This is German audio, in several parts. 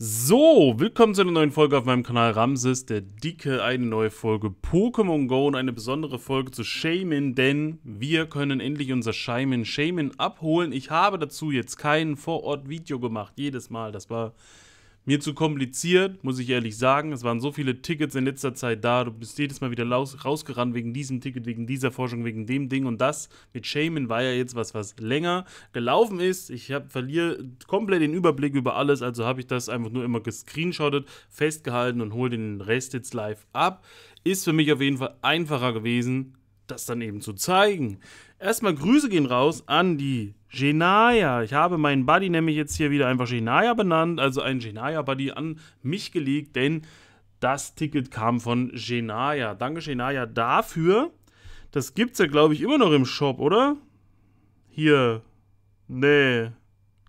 So, willkommen zu einer neuen Folge auf meinem Kanal Ramses, der Dicke, eine neue Folge Pokémon Go und eine besondere Folge zu Shaman, denn wir können endlich unser Shaman Shaman abholen. Ich habe dazu jetzt kein Vorort-Video gemacht, jedes Mal, das war mir zu kompliziert, muss ich ehrlich sagen. Es waren so viele Tickets in letzter Zeit da. Du bist jedes Mal wieder raus, rausgerannt wegen diesem Ticket, wegen dieser Forschung, wegen dem Ding und das. Mit Shaman war ja jetzt was, was länger gelaufen ist. Ich hab, verliere komplett den Überblick über alles, also habe ich das einfach nur immer gescreenshottet, festgehalten und hole den Rest jetzt live ab. Ist für mich auf jeden Fall einfacher gewesen, das dann eben zu zeigen. Erstmal Grüße gehen raus an die Genaya. Ich habe meinen Buddy nämlich jetzt hier wieder einfach Genaya benannt, also einen Genaya-Buddy an mich gelegt, denn das Ticket kam von Genaya. Danke, Genaya, dafür. Das gibt es ja, glaube ich, immer noch im Shop, oder? Hier. Nee.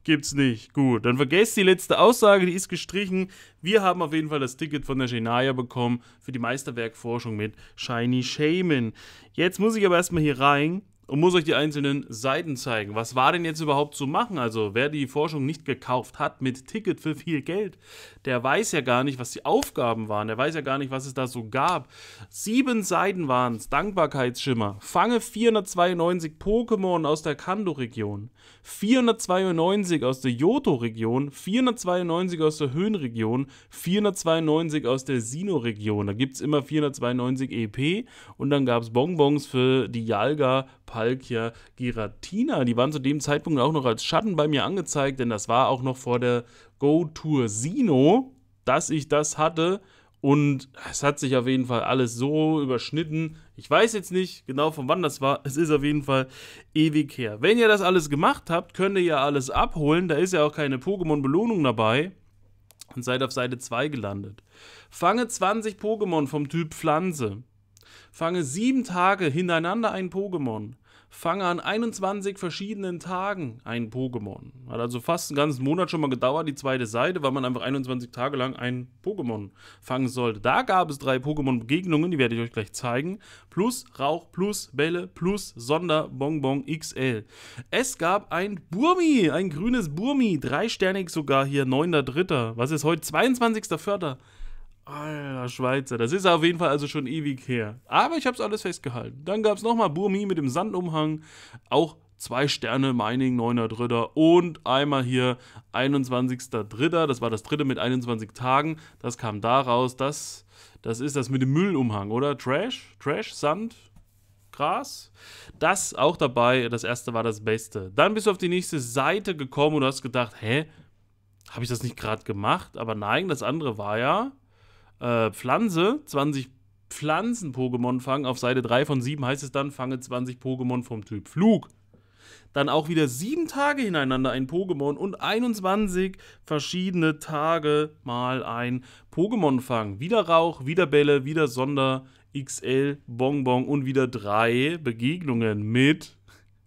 Gibt's nicht. Gut, dann vergesst die letzte Aussage, die ist gestrichen. Wir haben auf jeden Fall das Ticket von der Genaya bekommen für die Meisterwerkforschung mit Shiny Shaman. Jetzt muss ich aber erstmal hier rein und muss euch die einzelnen Seiten zeigen. Was war denn jetzt überhaupt zu machen? Also wer die Forschung nicht gekauft hat mit Ticket für viel Geld, der weiß ja gar nicht, was die Aufgaben waren. Der weiß ja gar nicht, was es da so gab. Sieben Seiten waren es. Dankbarkeitsschimmer. Fange 492 Pokémon aus der kando region 492 aus der yoto region 492 aus der Höhenregion. 492 aus der Sino-Region. Da gibt es immer 492 EP. Und dann gab es Bonbons für die Yalga, Paar Palkia Giratina. Die waren zu dem Zeitpunkt auch noch als Schatten bei mir angezeigt, denn das war auch noch vor der Go-Tour Sino, dass ich das hatte. Und es hat sich auf jeden Fall alles so überschnitten. Ich weiß jetzt nicht genau, von wann das war. Es ist auf jeden Fall ewig her. Wenn ihr das alles gemacht habt, könnt ihr ja alles abholen. Da ist ja auch keine Pokémon-Belohnung dabei. Und seid auf Seite 2 gelandet. Fange 20 Pokémon vom Typ Pflanze. Fange 7 Tage hintereinander ein Pokémon fange an 21 verschiedenen Tagen ein Pokémon. Hat also fast einen ganzen Monat schon mal gedauert, die zweite Seite, weil man einfach 21 Tage lang ein Pokémon fangen sollte. Da gab es drei Pokémon-Begegnungen, die werde ich euch gleich zeigen. Plus Rauch, plus Bälle, plus Sonderbonbon XL. Es gab ein Burmi, ein grünes Burmi, dreisternig sogar hier, 9.3. Was ist heute? 22.4. Alter Schweizer, das ist auf jeden Fall also schon ewig her. Aber ich habe es alles festgehalten. Dann gab es nochmal Burmi mit dem Sandumhang, auch zwei Sterne Mining 9er Dritter und einmal hier 21. Dritter, Das war das dritte mit 21 Tagen. Das kam daraus, dass das ist das mit dem Müllumhang, oder? Trash, Trash, Sand, Gras. Das auch dabei. Das erste war das Beste. Dann bist du auf die nächste Seite gekommen und hast gedacht, hä? Habe ich das nicht gerade gemacht? Aber nein, das andere war ja äh, Pflanze 20 Pflanzen-Pokémon fangen. Auf Seite 3 von 7 heißt es dann, fange 20 Pokémon vom Typ Flug. Dann auch wieder 7 Tage hintereinander ein Pokémon und 21 verschiedene Tage mal ein Pokémon fangen. Wieder Rauch, wieder Bälle, wieder Sonder, XL, Bonbon und wieder 3 Begegnungen mit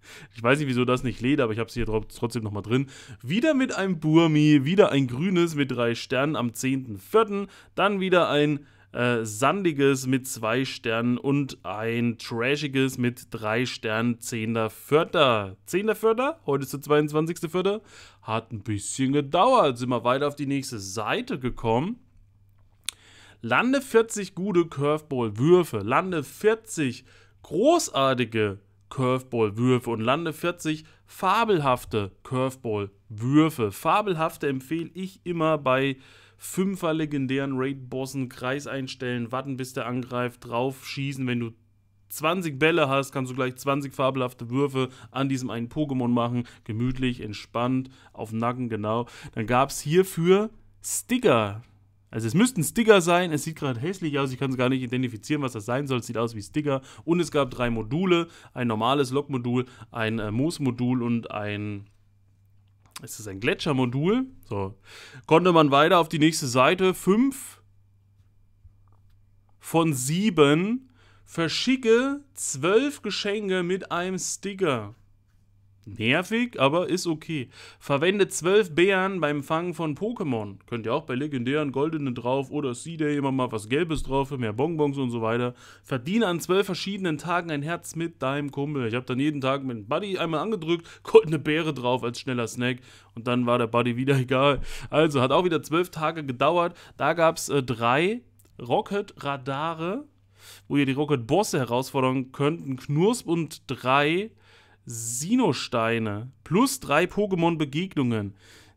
Ich weiß nicht, wieso das nicht lädt, aber ich habe es hier trotzdem nochmal drin. Wieder mit einem Burmi, wieder ein grünes mit drei Sternen am 10.04. Dann wieder ein äh, sandiges mit zwei Sternen und ein trashiges mit drei Sternen. 10.04. 10.04. Heute ist der 22.04. Hat ein bisschen gedauert. Sind wir weiter auf die nächste Seite gekommen. Lande 40 gute Curveball-Würfe. Lande 40 großartige Würfe. Curveball-Würfe und lande 40 fabelhafte Curveball-Würfe. Fabelhafte empfehle ich immer bei Fünfer legendären Raid-Bossen, Kreis einstellen, warten bis der angreift, drauf schießen. Wenn du 20 Bälle hast, kannst du gleich 20 fabelhafte Würfe an diesem einen Pokémon machen. Gemütlich, entspannt, auf den Nacken, genau. Dann gab es hierfür Sticker. Also es müssten Sticker sein, es sieht gerade hässlich aus, ich kann es gar nicht identifizieren, was das sein soll. Es sieht aus wie Sticker. Und es gab drei Module, ein normales Log-Modul, ein äh, Moos-Modul und ein es ist ein Gletschermodul. So. Konnte man weiter auf die nächste Seite. Fünf von sieben. Verschicke zwölf Geschenke mit einem Sticker. Nervig, aber ist okay. Verwende 12 Bären beim Fangen von Pokémon. Könnt ihr auch bei legendären Goldenen drauf oder C-Day immer mal was Gelbes drauf für mehr Bonbons und so weiter. Verdiene an 12 verschiedenen Tagen ein Herz mit deinem Kumpel. Ich habe dann jeden Tag mit dem Buddy einmal angedrückt, goldene Beere drauf als schneller Snack und dann war der Buddy wieder egal. Also hat auch wieder 12 Tage gedauert. Da gab es äh, drei Rocket-Radare, wo ihr die Rocket-Bosse herausfordern könnt. Ein Knursp und drei Sinosteine plus drei Pokémon-Begegnungen.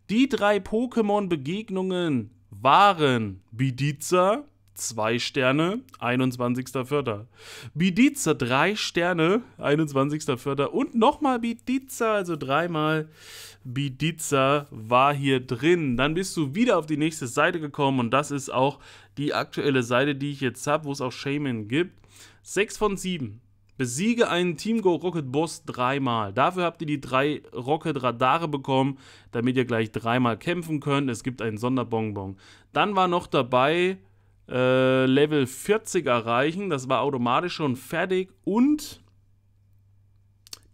Die drei Pokémon-Begegnungen waren Bidiza, 2 Sterne, 21.04. Bidiza 3 Sterne, 21.04. Und nochmal Bidiza, also dreimal Bidiza war hier drin. Dann bist du wieder auf die nächste Seite gekommen und das ist auch die aktuelle Seite, die ich jetzt habe, wo es auch Shaman gibt. 6 von 7. Besiege einen Team Go Rocket Boss dreimal. Dafür habt ihr die drei Rocket Radare bekommen, damit ihr gleich dreimal kämpfen könnt. Es gibt einen Sonderbonbon. Dann war noch dabei äh, Level 40 erreichen. Das war automatisch schon fertig. Und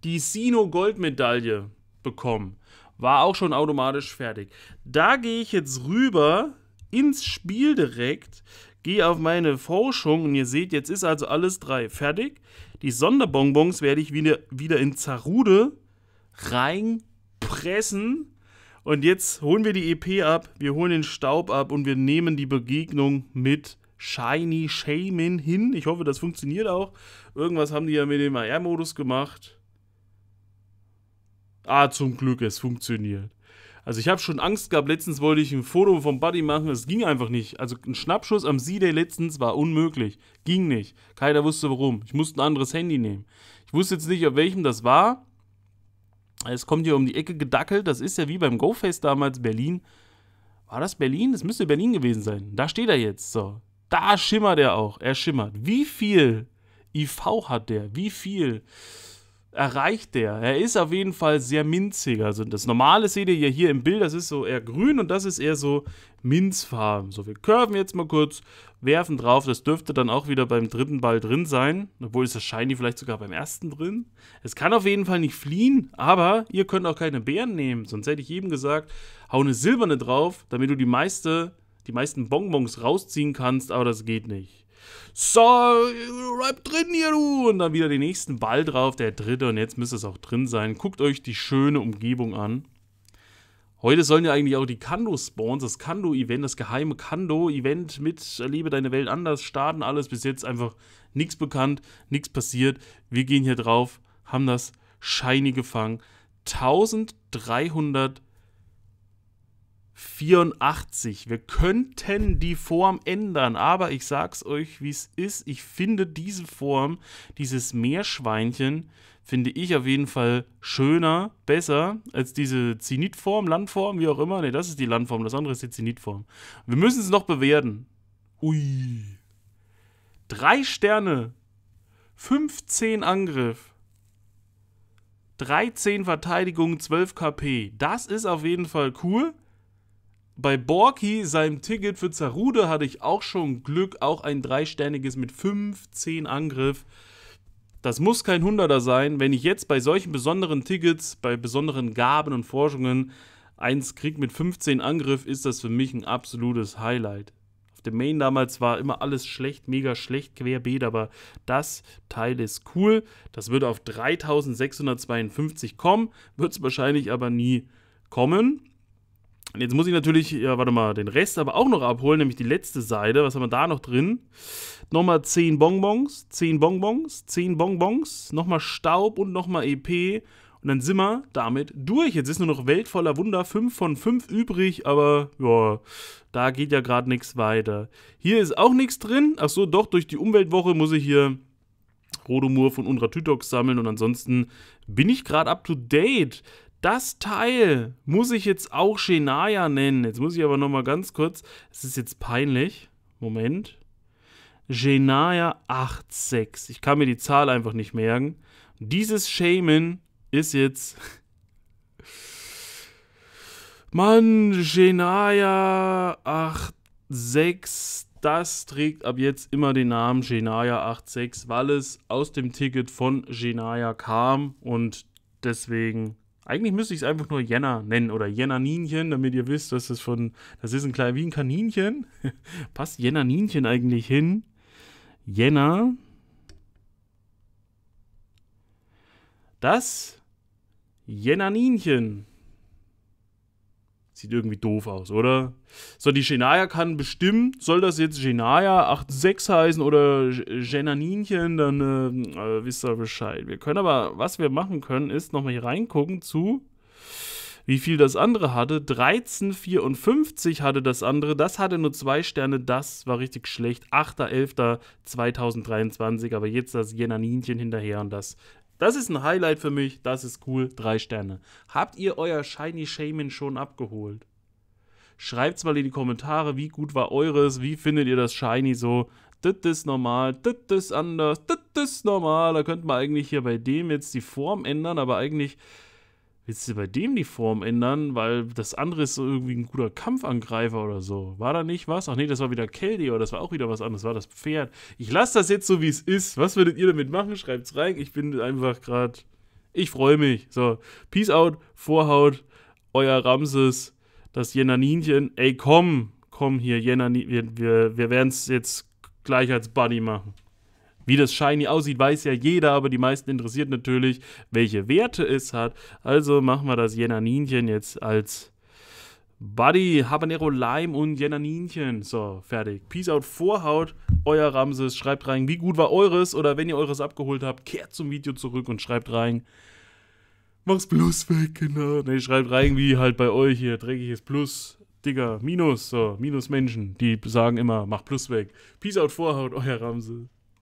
die Sino Goldmedaille bekommen. War auch schon automatisch fertig. Da gehe ich jetzt rüber ins Spiel direkt. Gehe auf meine Forschung und ihr seht, jetzt ist also alles drei fertig. Die Sonderbonbons werde ich wieder, ne, wieder in Zarude reinpressen. Und jetzt holen wir die EP ab, wir holen den Staub ab und wir nehmen die Begegnung mit Shiny Shaman hin. Ich hoffe, das funktioniert auch. Irgendwas haben die ja mit dem AR-Modus gemacht. Ah, zum Glück, es funktioniert. Also ich habe schon Angst gehabt, letztens wollte ich ein Foto vom Buddy machen, es ging einfach nicht. Also ein Schnappschuss am C-Day letztens war unmöglich. Ging nicht. Keiner wusste warum. Ich musste ein anderes Handy nehmen. Ich wusste jetzt nicht, auf welchem das war. Es kommt hier um die Ecke gedackelt. Das ist ja wie beim GoFest damals Berlin. War das Berlin? Das müsste Berlin gewesen sein. Da steht er jetzt. So. Da schimmert er auch. Er schimmert. Wie viel IV hat der? Wie viel? erreicht der. Er ist auf jeden Fall sehr minzig. Also das normale seht ihr hier im Bild, das ist so eher grün und das ist eher so minzfarben. So, wir curven jetzt mal kurz, werfen drauf. Das dürfte dann auch wieder beim dritten Ball drin sein. Obwohl ist das Shiny vielleicht sogar beim ersten drin. Es kann auf jeden Fall nicht fliehen, aber ihr könnt auch keine Bären nehmen. Sonst hätte ich jedem gesagt, hau eine silberne drauf, damit du die meiste, die meisten Bonbons rausziehen kannst, aber das geht nicht. So, bleib drin hier, du. Und dann wieder den nächsten Ball drauf, der dritte. Und jetzt müsste es auch drin sein. Guckt euch die schöne Umgebung an. Heute sollen ja eigentlich auch die Kando-Spawns, das Kando-Event, das geheime Kando-Event mit Erlebe deine Welt anders starten. Alles bis jetzt einfach nichts bekannt, nichts passiert. Wir gehen hier drauf, haben das Shiny gefangen. 1300 84. Wir könnten die Form ändern, aber ich sag's euch, wie es ist. Ich finde diese Form, dieses Meerschweinchen, finde ich auf jeden Fall schöner, besser als diese Zenitform, Landform, wie auch immer. Ne, das ist die Landform, das andere ist die Zenitform. Wir müssen es noch bewerten. Ui. Drei Sterne. 15 Angriff. 13 Verteidigung, 12 KP. Das ist auf jeden Fall cool. Bei Borki, seinem Ticket für Zarude, hatte ich auch schon Glück. Auch ein dreisterniges mit 15 Angriff. Das muss kein Hunderter sein. Wenn ich jetzt bei solchen besonderen Tickets, bei besonderen Gaben und Forschungen eins kriege mit 15 Angriff, ist das für mich ein absolutes Highlight. Auf dem Main damals war immer alles schlecht, mega schlecht, querbeet, aber das Teil ist cool. Das würde auf 3652 kommen, wird es wahrscheinlich aber nie kommen. Und jetzt muss ich natürlich, ja, warte mal, den Rest aber auch noch abholen, nämlich die letzte Seite. Was haben wir da noch drin? Nochmal 10 Bonbons, 10 Bonbons, 10 Bonbons, nochmal Staub und nochmal EP. Und dann sind wir damit durch. Jetzt ist nur noch Welt voller Wunder 5 von 5 übrig, aber ja, da geht ja gerade nichts weiter. Hier ist auch nichts drin. Ach so, doch, durch die Umweltwoche muss ich hier Rodomur von Unratütox sammeln und ansonsten bin ich gerade up to date. Das Teil muss ich jetzt auch Shania nennen. Jetzt muss ich aber nochmal ganz kurz. Es ist jetzt peinlich. Moment. Shania 86. Ich kann mir die Zahl einfach nicht merken. Dieses Shaman ist jetzt. Mann, Shania 86. Das trägt ab jetzt immer den Namen Genaya 86, weil es aus dem Ticket von Genaya kam und deswegen eigentlich müsste ich es einfach nur Jenna nennen oder Jennaninchen, damit ihr wisst, dass das von, das ist ein klein wie ein Kaninchen. Passt Jennaninchen eigentlich hin? Jenna. Das Jennaninchen. Sieht irgendwie doof aus, oder? So, die Genaya kann bestimmen, soll das jetzt Genaya 86 heißen oder Genaninchen, dann äh, äh, wisst ihr Bescheid. Wir können aber, was wir machen können, ist nochmal hier reingucken zu, wie viel das andere hatte. 1354 hatte das andere, das hatte nur zwei Sterne, das war richtig schlecht. 8.11.2023, aber jetzt das Genaninchen hinterher und das das ist ein Highlight für mich, das ist cool, drei Sterne. Habt ihr euer Shiny Shaman schon abgeholt? Schreibt's mal in die Kommentare, wie gut war eures, wie findet ihr das Shiny so? Das ist normal, das ist anders, das ist normal. Da könnte man eigentlich hier bei dem jetzt die Form ändern, aber eigentlich Willst du bei dem die Form ändern, weil das andere ist so irgendwie ein guter Kampfangreifer oder so? War da nicht was? Ach nee, das war wieder Keldi oder das war auch wieder was anderes. War das Pferd? Ich lasse das jetzt so, wie es ist. Was würdet ihr damit machen? Schreibt es rein. Ich bin einfach gerade. Ich freue mich. So, Peace out, Vorhaut, euer Ramses, das Jennaninchen. Ey, komm, komm hier, Jenanin. Wir, wir, wir werden es jetzt gleich als Buddy machen. Wie das Shiny aussieht, weiß ja jeder, aber die meisten interessiert natürlich, welche Werte es hat. Also machen wir das Jenaninchen jetzt als Buddy, Habanero Lime und Jenaninchen. So, fertig. Peace out, Vorhaut, euer Ramses. Schreibt rein, wie gut war eures oder wenn ihr eures abgeholt habt, kehrt zum Video zurück und schreibt rein. Mach's Plus weg, genau. Ne, schreibt rein, wie halt bei euch hier dreckiges Plus. Digga, Minus, so, Minus Menschen, die sagen immer, mach Plus weg. Peace out, Vorhaut, euer Ramses.